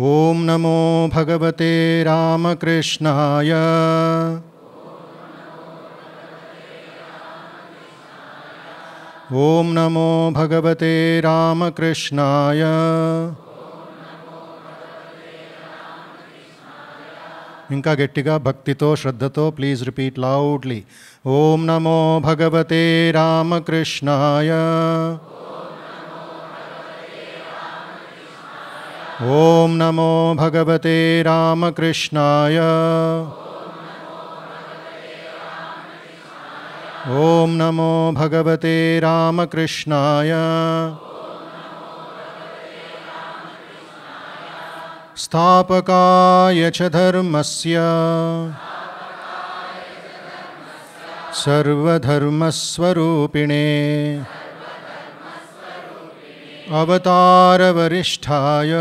ॐ नमो भगवते रामकृष्णाय ॐ नमो भगवते रामकृष्णाय ఇంకా గట్టిగా భక్తితో శ్రద్ధతో ప్లీజ్ రిపీట్ లౌడ్లీ ఓం నమో భగవతే రామకృష్ణాయ ओम नमो भगवते रामकृष्णाय ओम नमो भगवते रामकृष्णाय स्थापकाय च धर्मस्य सर्वधर्मस्वरूपिणे अवतार वरिष्ठाय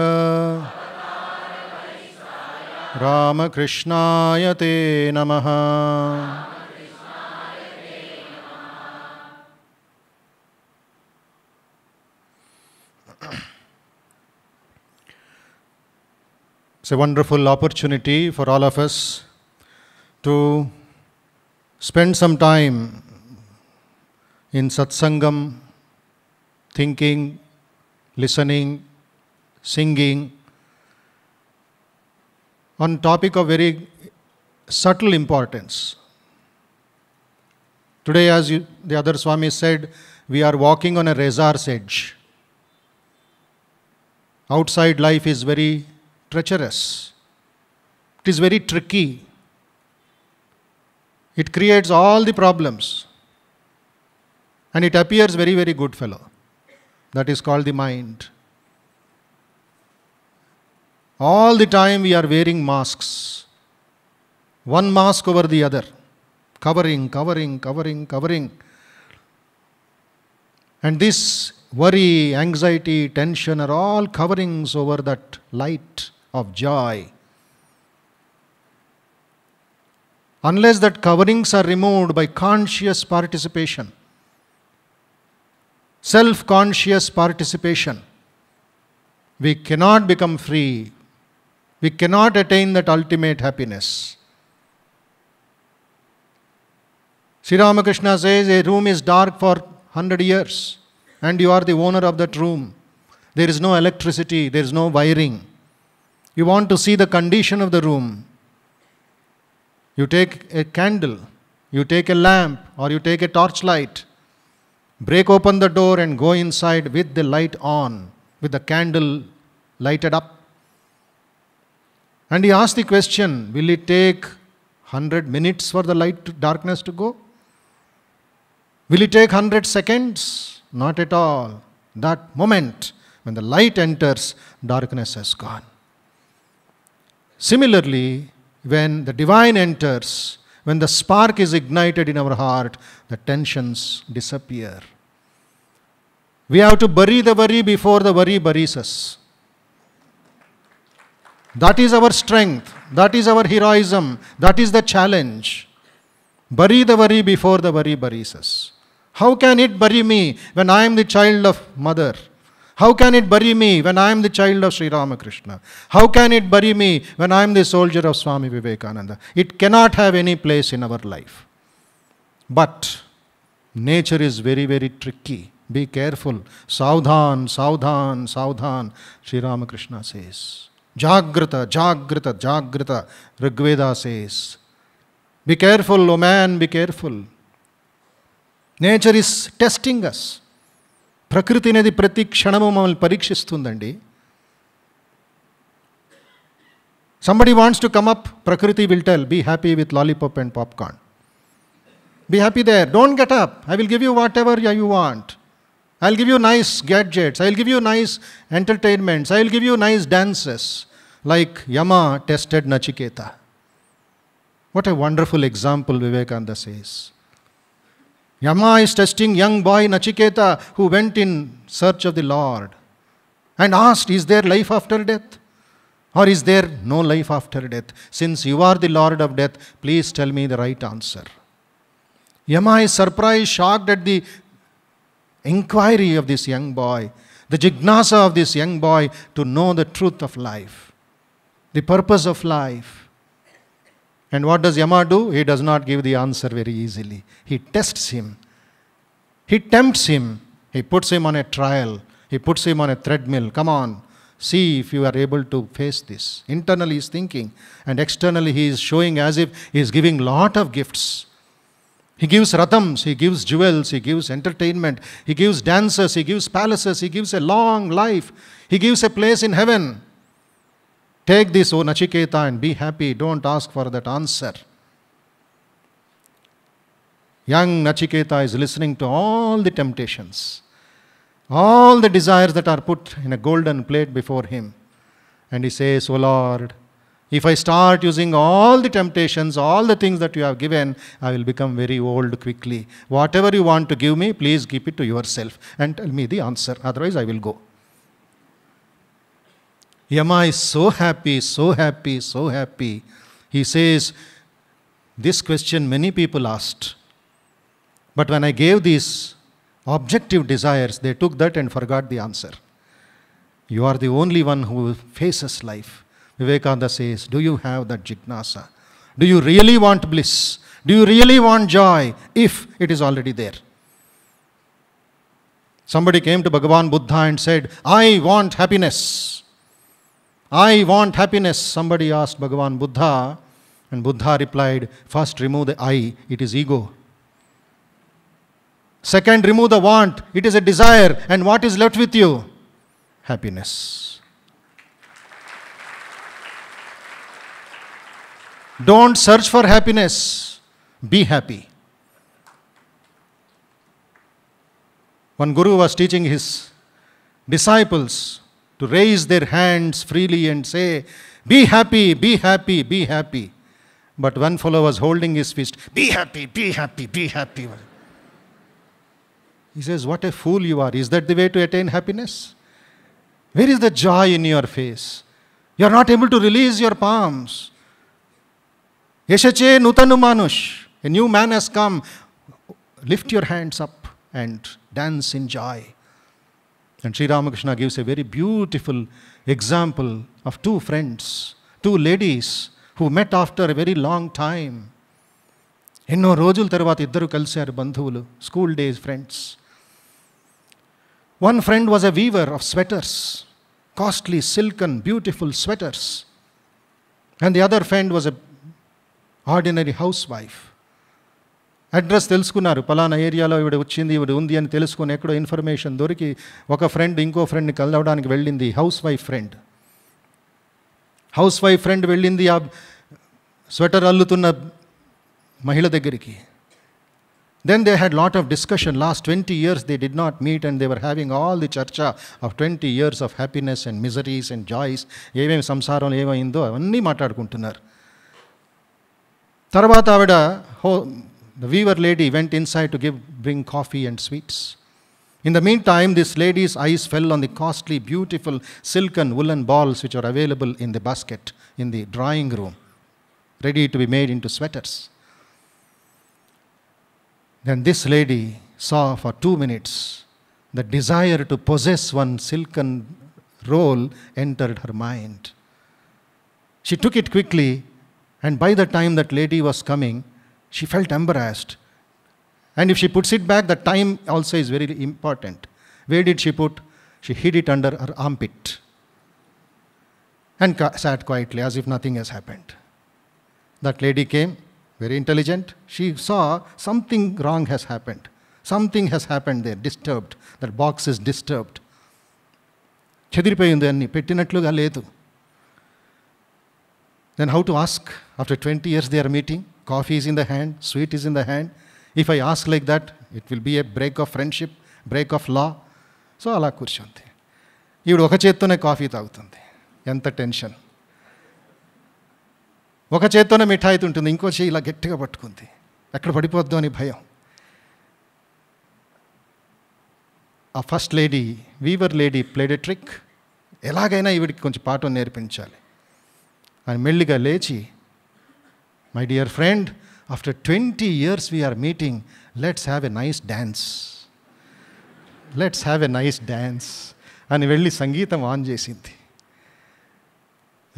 रामकृष्णाय ते नमः It's a wonderful opportunity for all of us to spend some time in satsangam, thinking, listening, singing, on topic of very subtle importance. Today, as you, the other Swami said, we are walking on a razor's edge. Outside life is very treacherous. It is very tricky. It creates all the problems. And it appears very, very good fellow. That is called the mind. All the time we are wearing masks, one mask over the other, covering, covering, covering, covering. And this worry, anxiety, tension are all coverings over that light of joy. Unless that coverings are removed by conscious participation self conscious participation. We cannot become free. We cannot attain that ultimate happiness. Sri Ramakrishna says a room is dark for 100 years and you are the owner of that room. There is no electricity, there is no wiring. You want to see the condition of the room. You take a candle, you take a lamp, or you take a torchlight Break open the door and go inside with the light on, with the candle lighted up. And he asked the question Will it take 100 minutes for the light to darkness to go? Will it take 100 seconds? Not at all. That moment when the light enters, darkness has gone. Similarly, when the divine enters, when the spark is ignited in our heart, the tensions disappear. We have to bury the worry before the worry buries us. That is our strength. That is our heroism. That is the challenge. Bury the worry before the worry buries us. How can it bury me when I am the child of mother? How can it bury me when I am the child of Sri Ramakrishna? How can it bury me when I am the soldier of Swami Vivekananda? It cannot have any place in our life. But nature is very, very tricky. Be careful. Saudhan, Saudhan, Saudhan, Sri Ramakrishna says. Jagrata, Jagrata, Jagrata, Rigveda says. Be careful, O oh man, be careful. Nature is testing us. ప్రకృతి అనేది ప్రతి క్షణము మమ్మల్ని పరీక్షిస్తుందండి somebody wants to come up ప్రకృతి will tell be happy with lollipop and popcorn be happy there don't get up I will give you what you want I will give you nice gadgets I will give you nice entertainments I will give you nice dances like Yama tested Nachiketa what a wonderful example Vivekananda says Yama is testing young boy Nachiketa who went in search of the Lord and asked, Is there life after death? Or is there no life after death? Since you are the Lord of death, please tell me the right answer. Yama is surprised, shocked at the inquiry of this young boy, the jignasa of this young boy to know the truth of life, the purpose of life. And what does Yama do? He does not give the answer very easily. He tests him. He tempts him. He puts him on a trial. He puts him on a treadmill. Come on, see if you are able to face this. Internally he is thinking, and externally he is showing as if he is giving lot of gifts. He gives ratams, he gives jewels, he gives entertainment, he gives dances, he gives palaces, he gives a long life, he gives a place in heaven. Take this, O Nachiketa, and be happy. Don't ask for that answer. Young Nachiketa is listening to all the temptations, all the desires that are put in a golden plate before him. And he says, O Lord, if I start using all the temptations, all the things that you have given, I will become very old quickly. Whatever you want to give me, please keep it to yourself and tell me the answer. Otherwise, I will go. Yama is so happy, so happy, so happy. He says, This question many people asked. But when I gave these objective desires, they took that and forgot the answer. You are the only one who faces life. Vivekananda says, Do you have that jignasa? Do you really want bliss? Do you really want joy if it is already there? Somebody came to Bhagavan Buddha and said, I want happiness. I want happiness, somebody asked Bhagavan Buddha, and Buddha replied, First, remove the I, it is ego. Second, remove the want, it is a desire, and what is left with you? Happiness. Don't search for happiness, be happy. One guru was teaching his disciples to raise their hands freely and say, Be happy, be happy, be happy. But one fellow was holding his fist, Be happy, be happy, be happy. He says, What a fool you are. Is that the way to attain happiness? Where is the joy in your face? You are not able to release your palms. Yeshache Nutanu Manush, a new man has come. Lift your hands up and dance in joy. And Sri Ramakrishna gives a very beautiful example of two friends, two ladies who met after a very long time. ఎన్నో రోజుల తర్వాత ఇద్దరు కలిశారు బంధువులు school days friends one friend was a weaver of sweaters costly silk and beautiful sweaters and the other friend was a ordinary housewife address తెలుసుకున్నారు పలానా ఏరియాలో ఇవిడ వచ్చింది ఇవిడ ఉంది అని తెలుసుకుని ఎక్కడో ఇన్ఫర్మేషన్ దొరికి ఒక ఫ్రెండ్ ఇంకో ఫ్రెండ్ని కలవడానికి వెళ్ళింది housewife friend housewife friend వెళ్ళింది ఆ స్వెటర్ అల్లుతున్న మహిళ దగ్గరికి then they had lot of discussion last twenty years they did not meet and were having all the చర్చ of twenty years of happiness and miseries and joys ఏమేమి సంసారంలో ఏమైందో అవన్నీ మాట్లాడుకుంటున్నారు తర్వాత ఆవిడ హో The weaver lady went inside to give, bring coffee and sweets. In the meantime, this lady's eyes fell on the costly, beautiful silken woolen balls which are available in the basket in the drawing room, ready to be made into sweaters. Then this lady saw for two minutes the desire to possess one silken roll entered her mind. She took it quickly, and by the time that lady was coming, she felt embarrassed. And if she puts it back, the time also is very important. Where did she put? She hid it under her armpit and sat quietly as if nothing has happened. That lady came, very intelligent. She saw something wrong has happened. Something has happened there, disturbed. That box is disturbed. Then, how to ask after 20 years they are meeting? Coffee is in the hand sweet is in the hand if I ask like that it will be a break of friendship break of law so అలా కూర్చుంది ఈవిడ ఒక చేత్తోనే coffee తాగుతుంది ఎంత tension ఒక చేత్తోనే మిఠాయి ఉంటుంది ఇంకో చేయి ఇలా గట్టిగా పట్టుకుంది ఎక్కడ పడిపోద్దు అని భయం ఆ first lady weaver lady played trick ఎలాగైనా ఈవిడికి కొంచెం పాఠం నేర్పించాలి అని మెల్లిగా లేచి my dear friend after twenty years we're meeting let's have a nice dance let's have a nice dance అని వెళ్ళి సంగీతం ఆన్ చేసింది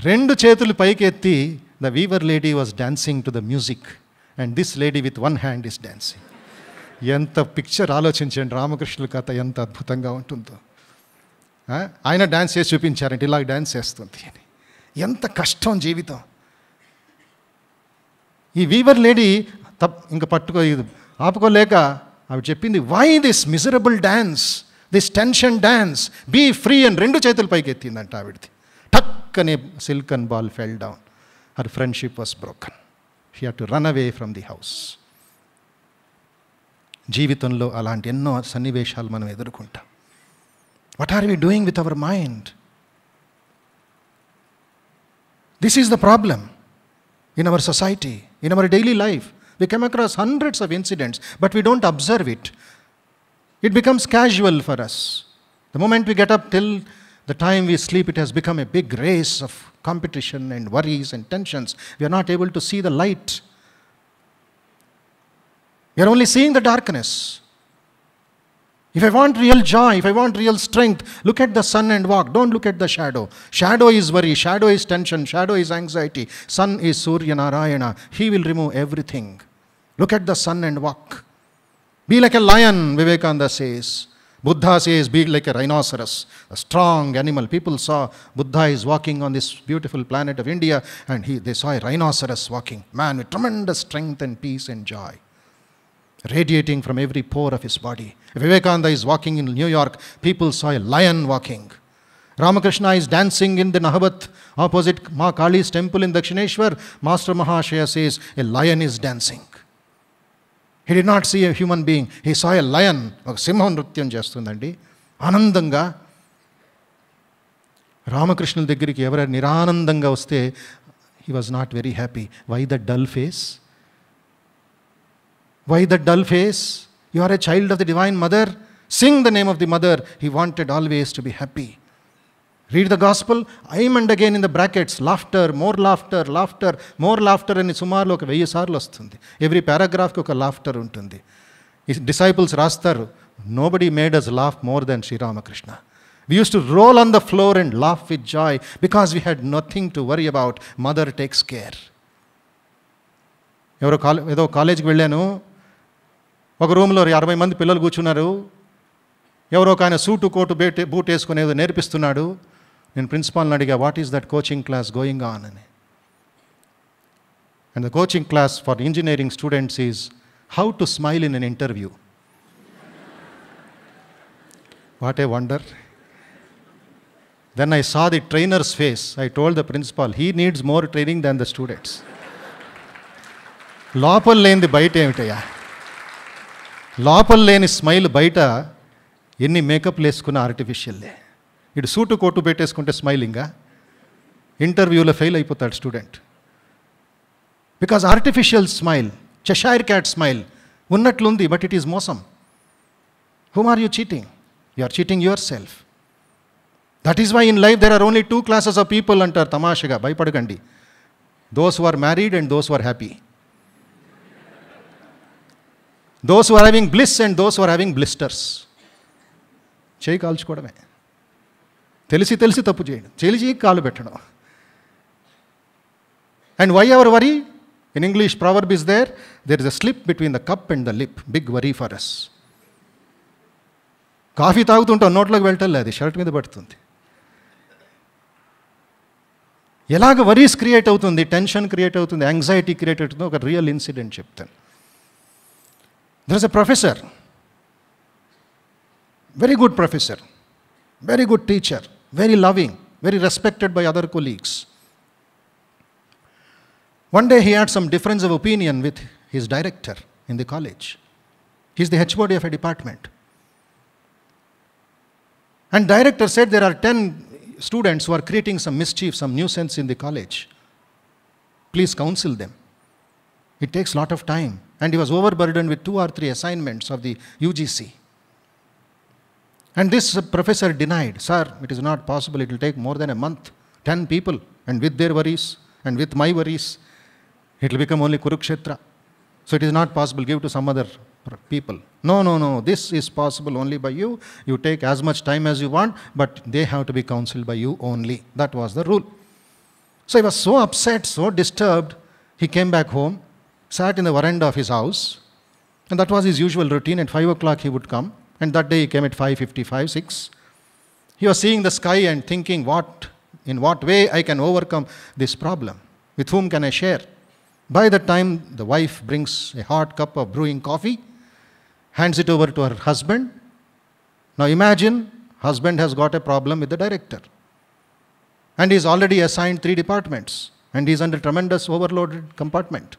రెండు చేతులు పైకెత్తి the weaver lady was dancing to the music and this lady with one hand is dancing ఎంత picture ఆలోచించండి రామకృష్ణుల కథ ఎంత అద్భుతంగా ఉంటుందో ఆయన డ్యాన్స్ చేసి చూపించారంటే ఇలా డ్యాన్స్ చేస్తుంది అని ఎంత కష్టం జీవితం ఈ వీవర్ లేడీ తప్ ఇంకా పట్టుకో ఆపుకోలేక ఆవిడ చెప్పింది why this miserable dance this tension dance be free అని రెండు చేతులు పైకి ఎత్తిందంట ఆవిడది టక్ అనే silk and ball fell down her friendship was broken she had to run away from the house జీవితంలో అలాంటి ఎన్నో సన్నివేశాలు మనం ఎదుర్కొంటాం what are we doing with our mind this is the problem in our society in our daily life. We come across hundreds of incidents, but we don't observe it. It becomes casual for us. The moment we get up till the time we sleep, it has become a big race of competition and worries and tensions. We are not able to see the light. We are only seeing the darkness. If I want real joy, if I want real strength, look at the sun and walk. Don't look at the shadow. Shadow is worry, shadow is tension, shadow is anxiety. Sun is Surya Narayana. He will remove everything. Look at the sun and walk. Be like a lion, Vivekananda says. Buddha says, be like a rhinoceros, a strong animal. People saw Buddha is walking on this beautiful planet of India and he, they saw a rhinoceros walking, man with tremendous strength and peace and joy radiating from every pore of his body. Vivekananda is walking in New York, people saw a lion walking. Ramakrishna is dancing in the Nahabat opposite Ma Kali's temple in Dakshineshwar. Master Mahashaya says, a lion is dancing. He did not see a human being. He saw a lion. ఒక సింహం నృత్యం చేస్తుందండి ఆనందంగా రామకృష్ణుల దగ్గరికి ఎవరైనా నిరానందంగా He was not very happy. Why the dull face? Why the dull face? You are a child of the Divine Mother. Sing the name of the Mother. He wanted always to be happy. Read the Gospel. i am and again in the brackets. Laughter, more laughter, laughter, more laughter అని సుమారులో ఒక వెయ్యి సార్లు వస్తుంది every పారాగ్రాఫ్కి ఒక laughter ఉంటుంది disciples nobody made us laugh more than then ramakrishna We used to roll on the floor and laugh with joy because we had nothing to worry about. Mother takes care. ఎవరో కాలే కాలేజీకి వెళ్ళాను ఒక రూమ్లో అరవై మంది పిల్లలు కూర్చున్నారు ఎవరో ఒక ఆయన సూటు కోటు బేట్ బూట్ వేసుకునేది నేర్పిస్తున్నాడు నేను ప్రిన్సిపాల్ని అడిగా what is that coaching class going on అని and the coaching class for engineering students is how to smile in an interview what a wonder then I saw the trainer's face I told the principal he needs more training than the students లోపల లేనిది బయట ఏమిటయ్యా లోపల లేని smile బయట ఎన్ని మేకప్లు వేసుకున్న ఆర్టిఫిషియల్లే ఇటు సూటు కోటు పెట్టేసుకుంటే స్మైలింగా ఇంటర్వ్యూలో ఫెయిల్ అయిపోతాడు student because artificial smile Cheshire cat smile ఉన్నట్లుంది బట్ ఇట్ ఈస్ మోసం whom are you cheating you are cheating yourself that is why in life there are only two classes of people అంటారు తమాషగా భయపడకండి those were married and those were happy those were having bliss and those were having blisters చేయి కాల్చుకోవడమే తెలిసి తెలిసి తప్పు చేయడం తెలిసి కాలు పెట్టడం and why our worry in English proverb is there there is a slip between the cup and the lip big worry for us coffee తాగుతుంటాం నోట్లోకి వెళ్ళటం లేదు షర్ట్ మీద పడుతుంది ఎలాగ వరీస్ క్రియేట్ అవుతుంది టెన్షన్ క్రియేట్ అవుతుంది యాంగ్జైటీ క్రియేట్ అవుతుంది ఒక రియల్ ఇన్సిడెంట్ చెప్తాను There's a professor, very good professor, very good teacher, very loving, very respected by other colleagues. One day he had some difference of opinion with his director in the college. He's the HOD of a department. And director said there are 10 students who are creating some mischief, some nuisance in the college. Please counsel them. It takes lot of time. And he was overburdened with two or three assignments of the UGC. And this professor denied, Sir, it is not possible, it will take more than a month, 10 people, and with their worries, and with my worries, it will become only Kurukshetra. So it is not possible, give to some other people. No, no, no, this is possible only by you. You take as much time as you want, but they have to be counseled by you only. That was the rule. So he was so upset, so disturbed, he came back home sat in the veranda of his house, and that was his usual routine. At 5 o'clock he would come, and that day he came at 5.55, 6. He was seeing the sky and thinking, what, in what way I can overcome this problem? With whom can I share? By that time, the wife brings a hot cup of brewing coffee, hands it over to her husband. Now imagine, husband has got a problem with the director. And he's already assigned three departments. And he's under tremendous overloaded compartment.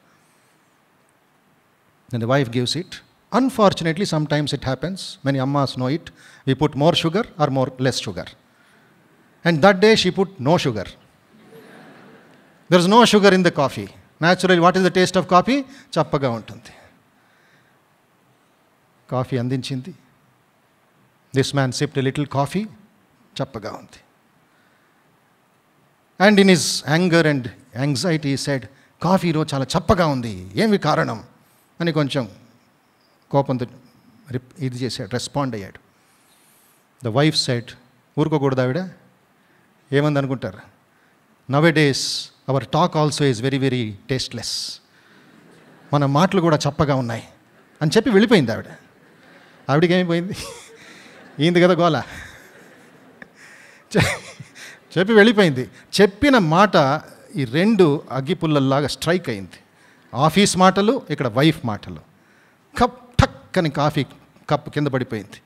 Then the wife gives it. Unfortunately, sometimes it happens. Many ammas know it. We put more sugar or more less sugar. And that day she put no sugar. there is no sugar in the coffee. Naturally, what is the taste of coffee? Chappaga untundi. Coffee అందించింది this man sipped little coffee చప్పగా And in his anger and anxiety, he said, "Coffee ఈరోజు చాలా చప్పగా ఉంది ఏమి కారణం అని కొంచెం కోపంతో ఇది చేశాడు రెస్పాండ్ అయ్యాడు ద వైఫ్ సైడ్ ఊరుకోకూడదు ఆవిడ ఏమంది అనుకుంటారు now days our talk also is very very tasteless మన మాటలు కూడా చప్పగా ఉన్నాయి అని చెప్పి వెళ్ళిపోయింది ఆవిడ ఆవిడకి ఏమైపోయింది ఈంది కదా గోల చెప్పి వెళ్ళిపోయింది చెప్పిన మాట ఈ రెండు అగ్గిపుల్లల్లాగా స్ట్రైక్ అయింది ఆఫీస్ మాటలు ఇక్కడ వైఫ్ మాటలు కప్ ఠక్ అని కాఫీ కప్ కింద పడిపోయింది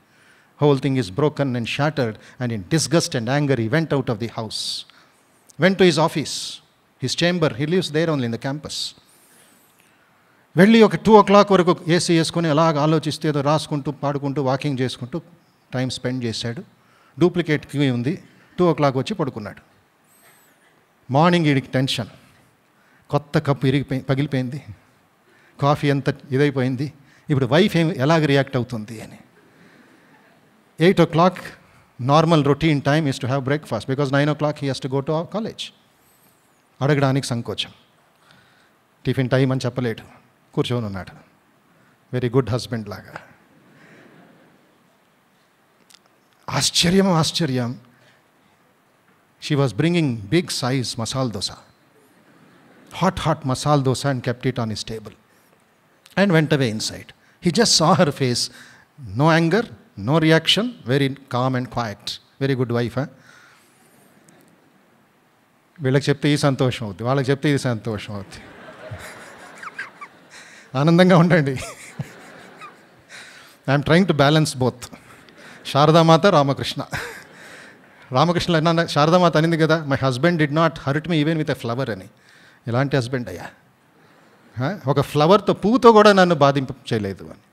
whole thing is broken and shattered and in disgust and anger he went out of the house went to his office his chamber he leaves there only in the campus వెళ్ళి ఒక two o'clock వరకు AC వేసుకొని అలాగ ఆలోచిస్తే ఏదో రాసుకుంటూ పాడుకుంటూ walking చేసుకుంటూ టైం స్పెండ్ చేశాడు డూప్లికేట్ క్యూ ఉంది టూ ఓ క్లాక్ వచ్చి పడుకున్నాడు మార్నింగ్ వీడికి టెన్షన్ కొత్త కప్పు ఇరిగిపోయి పగిలిపోయింది కాఫీ ఎంత ఇదైపోయింది ఇప్పుడు వైఫ్ ఏం ఎలాగ రియాక్ట్ అవుతుంది అని eight o'clock normal routine time is to have breakfast because nine o'clock he has to go to our college అడగడానికి సంకోచం టిఫిన్ టైం అని చెప్పలేడు కూర్చొని ఉన్నాడు వెరీ గుడ్ హస్బెండ్ లాగా ఆశ్చర్యం ఆశ్చర్యం she was bringing big size masala dosa hot, hot masala dosa and kept it on his table and went away inside. He just saw her face. No anger, no reaction, very calm and quiet. Very good wife, huh? వీళ్ళకి చెప్తే ఈ సంతోషం అవుద్ది వాళ్ళకి చెప్తే ఇది సంతోషం అవుద్ది ఆనందంగా ఉండండి I'm trying to balance both Sarada Mata Ramakrishna Ramakrishna Sarada Mata అనింది కదా my husband did not hurt me even with a flower అని ఎలాంటి హస్బెండ్ అయ్యా ఒక ఫ్లవర్తో పువ్వుతో కూడా నన్ను బాధింప చేయలేదు అని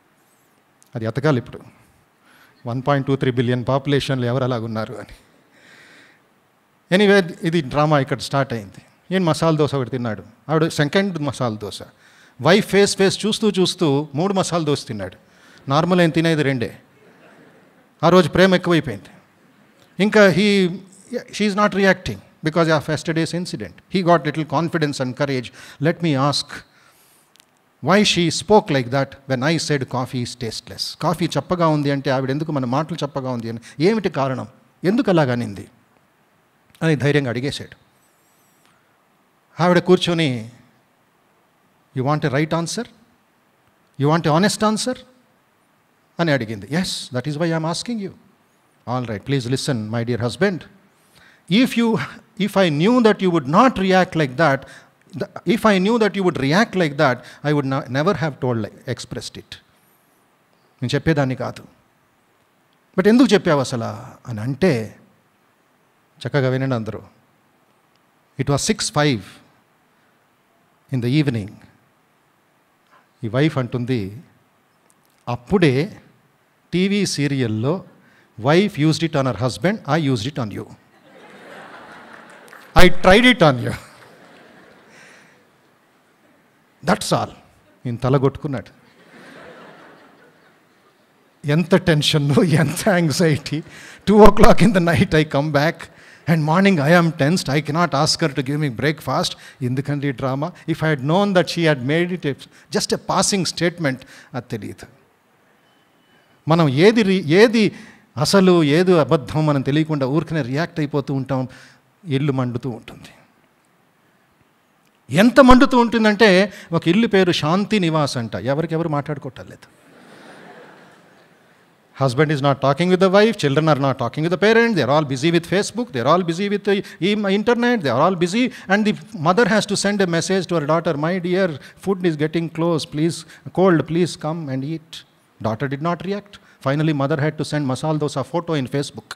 అది ఎతకాలి ఇప్పుడు one point two three billion పాపులేషన్లు ఎవరు అలాగున్నారు అని ఎనీవే ఇది డ్రామా ఇక్కడ స్టార్ట్ అయింది నేను మసాలా దోశ ఒకటి తిన్నాడు ఆవిడ second masala dosa wife face face చూస్తూ చూస్తూ మూడు మసాలా దోశ తిన్నాడు నార్మల్ ఏం తినేది రెండే ఆ రోజు ప్రేమ ఎక్కువైపోయింది ఇంకా he she not reacting because of yesterday's incident. He got little confidence and courage. Let me ask why she spoke like that when I said coffee is tasteless. Coffee చప్పగా ఉంది అంటే ఆవిడ ఎందుకు మన మాటలు చప్పగా ఉంది అని ఏమిటి కారణం ఎందుకు అలాగనింది అని ధైర్యంగా అడిగేశాడు ఆవిడ కూర్చొని you want right answer you want honest answer అని అడిగింది yes that is why I'm asking you all right please listen my dear husband if you if I knew that you would not react like that, if I knew that you would react like that, I would never have told, like, expressed it. నేను చెప్పేదాన్ని కాదు but ఎందుకు చెప్పావు అసలు అని అంటే చక్కగా వినండి అందరూ it was six five in the evening ఈ వైఫ్ అంటుంది అప్పుడే టీవీ సీరియల్లో wife used it on her husband I used it on you I tried it on you that's all నేను తలగొట్టుకున్నాడు ఎంత టెన్షన్ ఎంత anxiety two o'clock in the night I come back and morning I am tensed I cannot ask her to give me breakfast ఎందుకండి ఈ drama if I had known that she had made it just a passing statement అది తెలియదు మనం ఏది ఏది అసలు ఏది అబద్ధం మనం తెలియకుండా ఊరికనే రియాక్ట్ అయిపోతూ ఉంటాం ఇల్లు మండుతూ ఉంటుంది ఎంత మండుతూ ఉంటుందంటే ఒక ఇల్లు పేరు శాంతి నివాస్ అంట ఎవరికెవరు మాట్లాడుకోవటలేదు husband is not talking with the wife children are not talking with the parent are all busy with Facebook are all busy with ఈ internet are all busy and the mother has to send a message to our daughter my dear food is getting close please cold please come and eat daughter did not react finally mother had to send మసాల్ ఆ photo in Facebook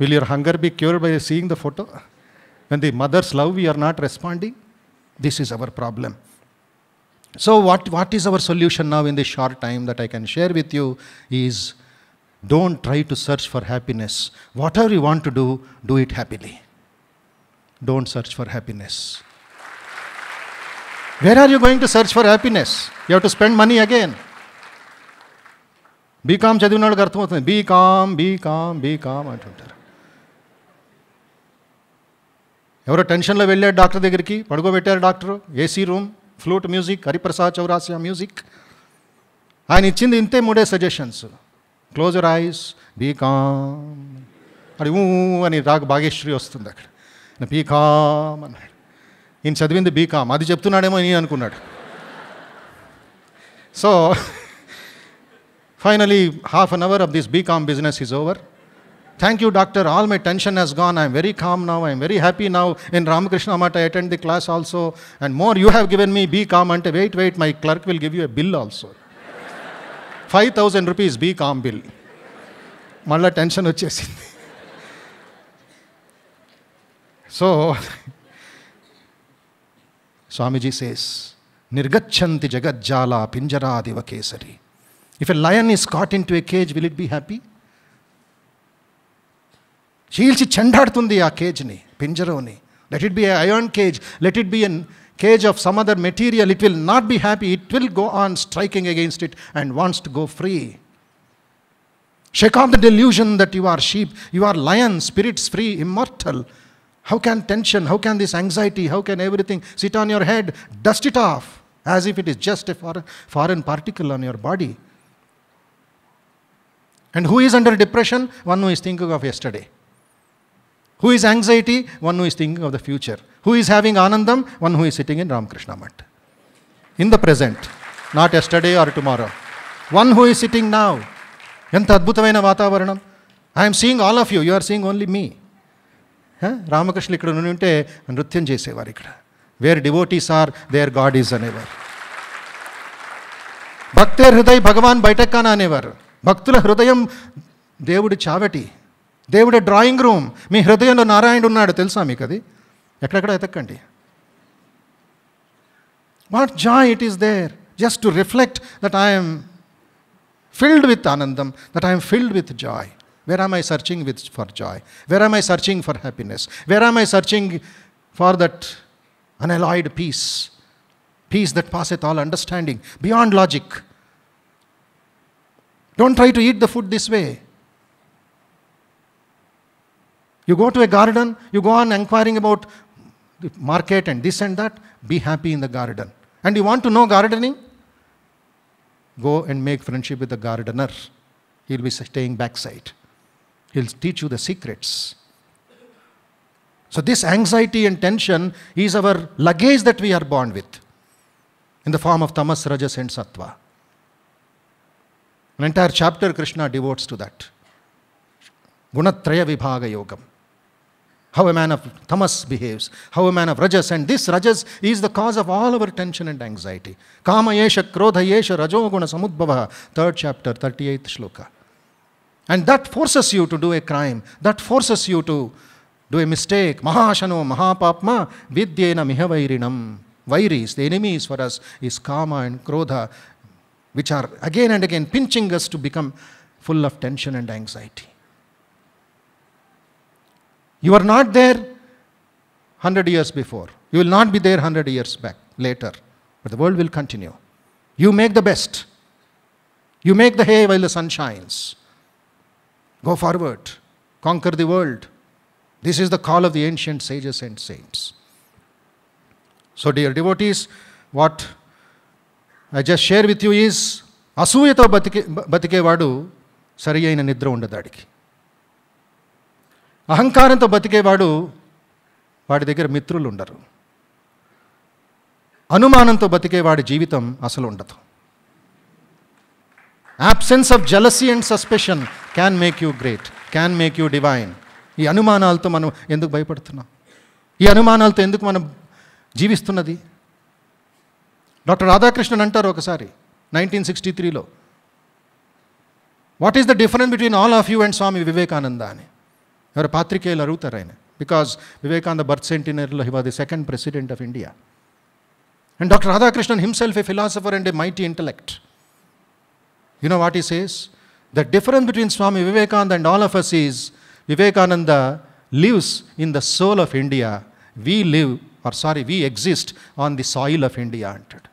Will your hunger be cured by seeing the photo? When the mothers love, we are not responding. This is our problem. So, what, what is our solution now in the short time that I can share with you is don't try to search for happiness. Whatever you want to do, do it happily. Don't search for happiness. Where are you going to search for happiness? You have to spend money again. BCom చదివిన Be calm, be calm, BCom అంటుంటారు ఎవరో టెన్షన్లో వెళ్ళారు doctor దగ్గరికి పడుకోబెట్టారు doctor AC room flute music Hariprasad Chaurasia music ఆయన ఇచ్చింది ఇంతే మూడే suggestions close your eyes be అది ఊ అని రాగ భాగేశ్వరి వస్తుంది అక్కడ బీకామ్ అన్నాడు ఈయన చదివింది బీకామ్ అది చెప్తున్నాడేమో నేను అనుకున్నాడు so finally half an hour of this BCom business is over Thank you, doctor. All my tension has gone. I'm very calm now. I'm very happy now. In Ramakrishna Mata, I attend the class also. And more, you have given me, be calm. And wait, wait, my clerk will give you a bill also. 5,000 rupees, be calm bill. So, tension వచ్చేసింది so Swamiji says నిర్గచ్చంతి జగజ్జాల పింజరాదివ కేసరి If a lion is caught into a cage, will it be happy? చీల్చి చెండాడుతుంది ఆ కేజ్ని Let it be a iron cage. Let it be a cage of some other material. It will not be happy. It will go on striking against it and wants to go free. Shake off the delusion that you are sheep, you are lion, spirits free, immortal. How can tension, how can this anxiety, how can everything sit on your head? Dust it off as if it is just a foreign, foreign particle on your body. And who is under depression? One who is thinking of yesterday. Who is anxiety? One who is thinking of the future. Who is having anandam? One who is sitting in Ramakrishna Mat. In the present, not yesterday or tomorrow. One who is sitting now. ఎంత అద్భుతమైన వాతావరణం I'm seeing all of you you are seeing only me Ramakrishna ఇక్కడ నుండి ఉంటే నృత్యం చేసేవారు ఇక్కడ where devotees are there God is అనేవారు భక్తే హృదయ భగవాన్ బయటకాన అనేవారు భక్తుల హృదయం దేవుడి చావటి దేవుడే డ్రాయింగ్ రూమ్ మీ హృదయంలో నారాయణుడు ఉన్నాడు తెలుసా మీకు అది ఎక్కడెక్కడ ఎతక్కండి what joy it is there just to reflect that I'm filled with ఆనందం that I'm filled with joy where am I searching with for joy where am I searching for happiness where am I searching for that unalloyed peace peace that passeth all understanding beyond logic don't try to eat the food this way you go to a garden, you go on inquiring about the market and this and that, be happy in the garden. And you want to know gardening? Go and make friendship with the gardener. He'll be staying backside. He'll teach you the secrets. So, this anxiety and tension is our luggage that we are born with in the form of tamas, rajas, and sattva. An entire chapter Krishna devotes to that. Gunatraya Vibhaga Yogam how a man of tamas behaves, how a man of rajas, and this rajas is the cause of all our tension and anxiety. Kama yesha krodha yesha rajoguna samudbhava, third chapter, 38th shloka. And that forces you to do a crime, that forces you to do a mistake. Mahashano mahapapma vidyena mihavairinam. Vairis, the enemies for us, is kama and krodha, which are again and again pinching us to become full of tension and anxiety. You are not there 100 years before. You will not be there 100 years back later. But the world will continue. You make the best. You make the hay while the sun shines. Go forward. Conquer the world. This is the call of the ancient sages and saints. So, dear devotees, what I just share with you is అసూయతో బతికే Vadu sariya అయిన నిద్ర ఉండదు అడిగి అహంకారంతో బతికేవాడు వాడి దగ్గర మిత్రులు ఉండరు అనుమానంతో బతికేవాడి జీవితం అసలు ఉండదు absence of jealousy and suspicion can make you great can make you divine ఈ అనుమానాలతో మనం ఎందుకు భయపడుతున్నాం ఈ అనుమానాలతో ఎందుకు మనం జీవిస్తున్నది డాక్టర్ రాధాకృష్ణన్ అంటారు ఒకసారి నైన్టీన్ సిక్స్టీ త్రీలో what is the difference between all of you and Swami Vivekananda అని ಅವರ ಪಾತ್ರಿಕೆಯಲ್ಲಿ ಅರಿತಾರೇನೆ ಬಿಕಾಸ್ ವಿವೇಕಾನಂದ ಬರ್ತ್ ಸೆಂಟಿನರಿಲ್ he was the second president of India and doctor Radhakrishnan himself a philosopher and a mighty intellect you know what is says the difference between Swami Vivekananda and all of us is Vivekananda lives in the soul of India. We live, or sorry, we exist on the soil of India. Anted.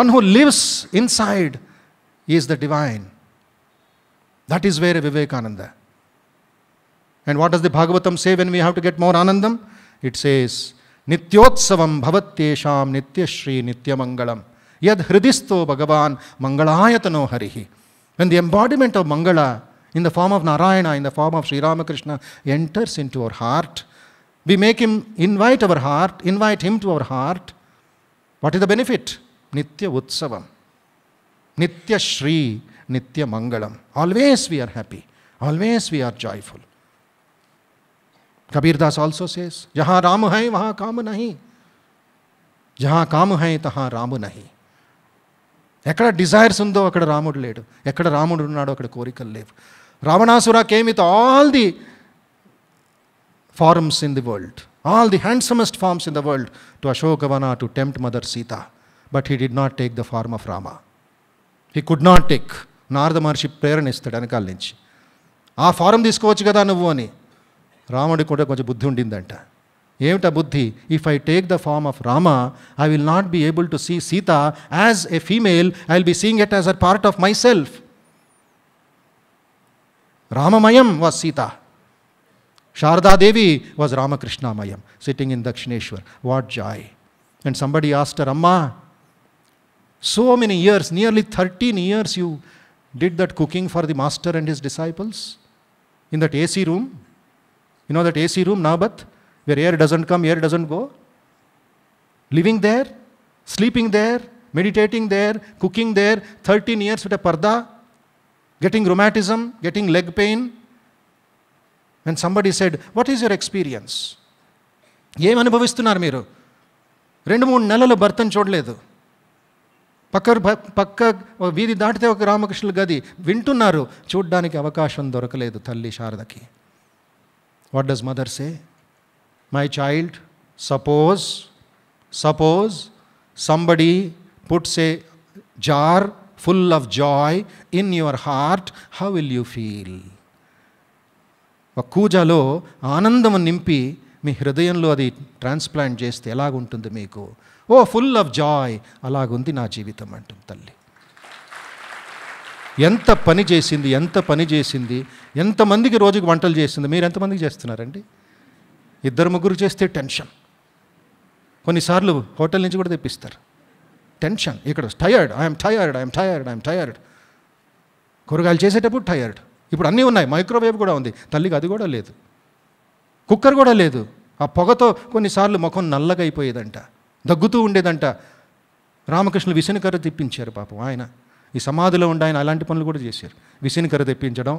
One who lives inside is the divine. That is where Vivekananda. And what does the Bhagavatam say when we have to get more Anandam? It says, Nityotsavam bhavatyesham nityashri nityamangalam. Yad hridisto Bhagavan mangalayatano harihi. When the embodiment of Mangala in the form of Narayana, in the form of Sri Ramakrishna enters into our heart, we make him invite our heart, invite him to our heart. What is the benefit? Nitya Utsavam. Nitya Shri Nitya Mangalam. Always we are happy. Always we are joyful. Kabir Das also says, Jahan Ram hai, wahan kam nahi. Jahan kam hai, tahan Ramu nahi. ఎక్కడ desires ఉందో అక్కడ రాముడు లేడు ఎక్కడ రాముడు ఉన్నాడో అక్కడ కోరికలు లేవు Ravanasura came with all the forms in the world all the handsomest forms in the world to Ashokavana to tempt mother Sita but he did not take the form of Rama he could not take Narada Maharshi ప్రేరణ ఇస్తాడు వెనకాల నుంచి ఆ form తీసుకోవచ్చు కదా నువ్వు అని రాముడికి కూడా కొంచెం బుద్ధి ఉండిందంట ఏమిటా బుద్ధి if I take the form of Rama I will not be able to see Sita as a female I will be seeing it as a part of my self రామమయం వాజ్ సీత శారదాదేవి వాజ్ రామకృష్ణామయం sitting in Dakshineswar what joy and somebody asked her అమ్మా so many years nearly thirteen years you did that cooking for the master and his disciples in that AC room. You know that AC room, Nabat, where air doesn't come, air doesn't go? Living there, sleeping there, meditating there, cooking there, 13 years with a parda, getting rheumatism, getting leg pain. When somebody said, What is your experience? ఏం అనుభవిస్తున్నారు మీరు రెండు మూడు నెలలు భర్తను చూడలేదు పక్క పక్క వీధి దాటితే ఒక రామకృష్ణుల గది వింటున్నారు చూడ్డానికి అవకాశం దొరకలేదు తల్లి శారదకి what does mother say my child suppose suppose somebody puts a jar full of joy in your heart how will you feel ఒక కూజాలో ఆనందం నింపి మీ హృదయంలో అది ట్రాన్స్ప్లాంట్ చేస్తే ఎలాగుంటుంది మీకు ఓ ఫుల్ ఆఫ్ జాయ్ అలాగుంది నా జీవితం అంటుంది తల్లి ఎంత పని చేసింది ఎంత పని చేసింది ఎంతమందికి రోజుకి వంటలు చేసింది మీరు ఎంతమందికి చేస్తున్నారండి ఇద్దరు ముగ్గురు చేస్తే టెన్షన్ కొన్నిసార్లు హోటల్ నుంచి కూడా తెప్పిస్తారు టెన్షన్ ఇక్కడ tired I'm tired I'm tired I'm tired కూరగాయలు చేసేటప్పుడు టయర్డ్ ఇప్పుడు అన్నీ ఉన్నాయి మైక్రోవేవ్ కూడా ఉంది తల్లికి అది కూడా లేదు కుక్కర్ కూడా లేదు ఆ పొగతో కొన్నిసార్లు ముఖం నల్లగా అయిపోయేదంట దగ్గుతూ ఉండేదంట రామకృష్ణులు విసనకర్ర తెప్పించారు పాపం ఆయన ఈ సమాధిలో ఉండి ఆయన అలాంటి పనులు కూడా చేశారు విసనకర్ర తెప్పించడం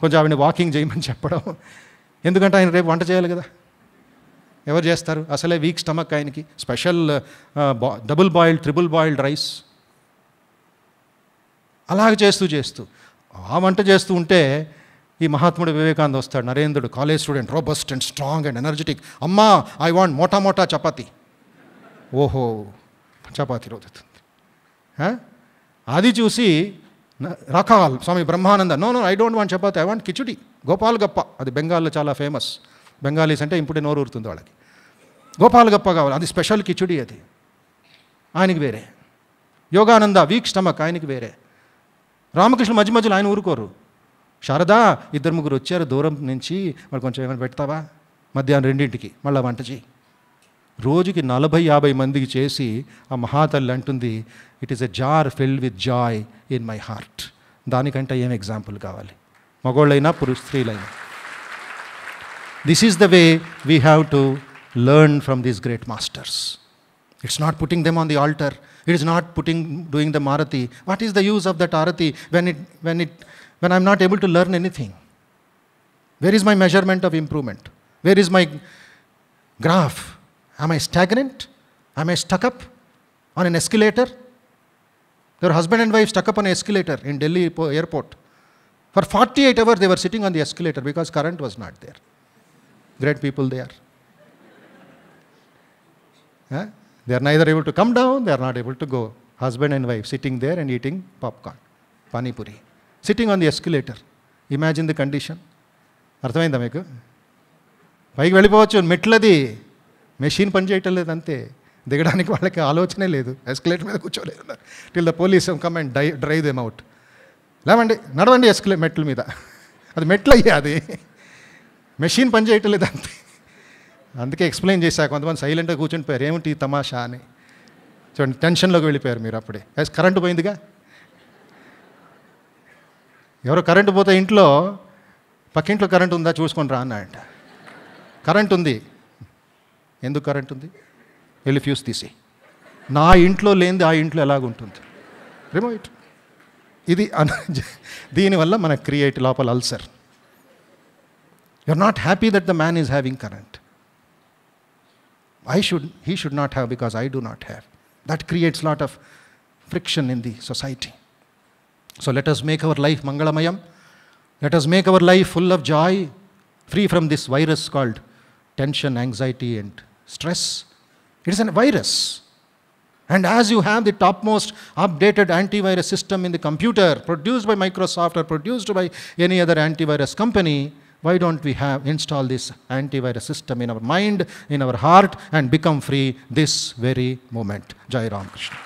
కొంచెం ఆవిడ వాకింగ్ చేయమని చెప్పడం ఎందుకంటే ఆయన రేపు వంట చేయాలి కదా ఎవరు చేస్తారు అసలే వీక్ స్టమక్ ఆయనకి special double boiled triple boiled rice అలాగ చేస్తూ చేస్తూ ఆ వంట చేస్తూ ఉంటే ఈ మహాత్ముడు వివేకానంద వస్తాడు నరేంద్రుడు college student robust and strong and energetic అమ్మా ఐ వాంట్ మోటా మోటా చపాతీ ఓహో చపాతీ అవుతుంది అది చూసి Rakhal Swami Brahmananda no no I don't want chapati I want khichdi Gopal గప్ప అది బెంగాల్లో చాలా ఫేమస్ బెంగాలీస్ అంటే ఇప్పుడే నోరు ఊరుతుంది వాళ్ళకి గోపాల్ గప్ప కావాలి అది స్పెషల్ కిచుడి అది ఆయనకి వేరే యోగానంద వీక్ స్టమక్ ఆయనకి వేరే రామకృష్ణ మధ్య మధ్యలో ఆయన ఊరుకోరు శారదా ఇద్దరు ముగ్గురు వచ్చారు దూరం నుంచి వాళ్ళు కొంచెం ఏమైనా పెడతావా మధ్యాహ్నం రెండింటికి మళ్ళీ వంట చేయి రోజుకి నలభై యాభై మందికి చేసి ఆ మహాతల్లి అంటుంది it is a jar filled with joy in my heart దానికంటే ఏం ఎగ్జాంపుల్ కావాలి మగోళ్ళైనా పురుష స్త్రీలైనా this is the way we have to learn from these great masters it's not putting them on the altar it is not putting doing the మారతి what is the use of that aarti when it when it when I'm not able to learn anything where is my measurement of improvement where is my graph Am I stagnant? Am I stuck up on an escalator? Their husband and wife stuck up on an escalator in Delhi airport. For 48 hours they were sitting on the escalator because current was not there. Great people they are. They are neither able to come down, they are not able to go. Husband and wife sitting there and eating popcorn, pani puri. Sitting on the escalator. Imagine the condition. అర్థమైందా మీకు పైకి వెళ్ళిపోవచ్చు మెట్లది machine పనిచేయటం లేదు అంతే దిగడానికి వాళ్ళకి ఆలోచనే లేదు ఎస్కలేటర్ మీద కూర్చోలేదు till the police come and డై డ్రైవ్ దెమ్ అవుట్ లేవండి నడవండి ఎస్కలే మెట్ల మీద అది మెట్లు అయ్యా అది మెషిన్ పనిచేయటం లేదు అంతే అందుకే ఎక్స్ప్లెయిన్ చేశా కొంతమంది సైలెంట్గా కూర్చొని పోయారు ఏమిటి తమాషా అని చూడండి టెన్షన్లోకి వెళ్ళిపోయారు మీరు అప్పుడే ఎస్ కరెంటు పోయిందిగా ఎవరో కరెంటు పోతే ఇంట్లో పక్కింట్లో కరెంట్ ఉందా చూసుకొని రా అన్నాడంట కరెంట్ ఉంది ఎందుకు కరెంట్ ఉంది వెళ్ళి ఫ్యూజ్ తీసి నా ఇంట్లో లేనిది ఆ ఇంట్లో ఎలాగుంటుంది ఇట్ ఇది దీనివల్ల మన క్రియేట్ లోపల ulcer you are not happy that the man is having current I should he should not have because I do not have that creates lot of friction in the society so let us make our life మంగళమయం let us make our life full of joy free from this virus called tension anxiety and stress. It is a virus. And as you have the topmost updated antivirus system in the computer produced by Microsoft or produced by any other antivirus company, why don't we have install this antivirus system in our mind, in our heart, and become free this very moment? Jai Ram Krishna.